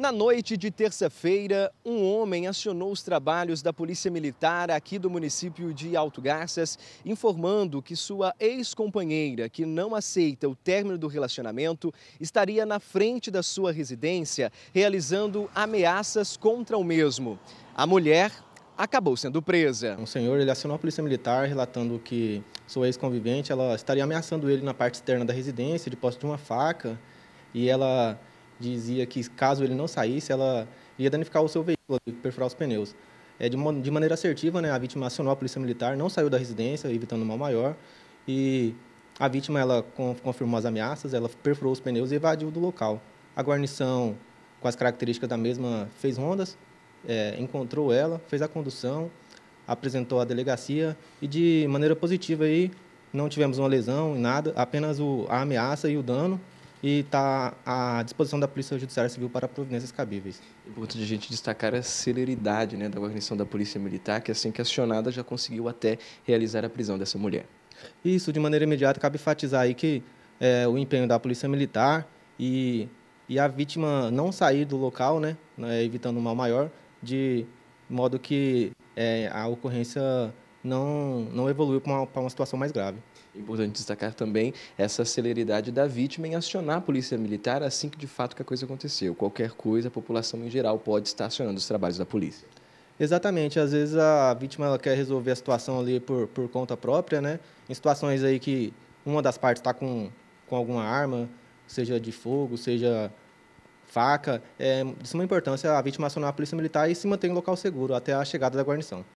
Na noite de terça-feira, um homem acionou os trabalhos da Polícia Militar aqui do município de Alto Garças, informando que sua ex-companheira, que não aceita o término do relacionamento, estaria na frente da sua residência realizando ameaças contra o mesmo. A mulher acabou sendo presa. O senhor ele acionou a Polícia Militar relatando que sua ex-convivente ela estaria ameaçando ele na parte externa da residência, de posse de uma faca, e ela dizia que caso ele não saísse, ela ia danificar o seu veículo, e perfurar os pneus. É, de, uma, de maneira assertiva, né, a vítima acionou a polícia militar, não saiu da residência, evitando o mal maior, e a vítima ela confirmou as ameaças, ela perfurou os pneus e evadiu do local. A guarnição, com as características da mesma, fez rondas, é, encontrou ela, fez a condução, apresentou à delegacia e de maneira positiva aí não tivemos uma lesão, nada, apenas o, a ameaça e o dano e está à disposição da Polícia Judiciária Civil para providências cabíveis. É importante a gente destacar a celeridade né, da guarnição da Polícia Militar, que assim que acionada já conseguiu até realizar a prisão dessa mulher. Isso, de maneira imediata, cabe enfatizar aí que é, o empenho da Polícia Militar e, e a vítima não sair do local, né, né evitando um mal maior, de modo que é, a ocorrência não, não evoluiu para uma, uma situação mais grave. Importante destacar também essa celeridade da vítima em acionar a polícia militar assim que de fato que a coisa aconteceu. Qualquer coisa, a população em geral pode estar acionando os trabalhos da polícia. Exatamente, às vezes a vítima ela quer resolver a situação ali por, por conta própria, né? Em situações aí que uma das partes está com, com alguma arma, seja de fogo, seja faca, é de suma importância a vítima acionar a polícia militar e se manter em local seguro até a chegada da guarnição.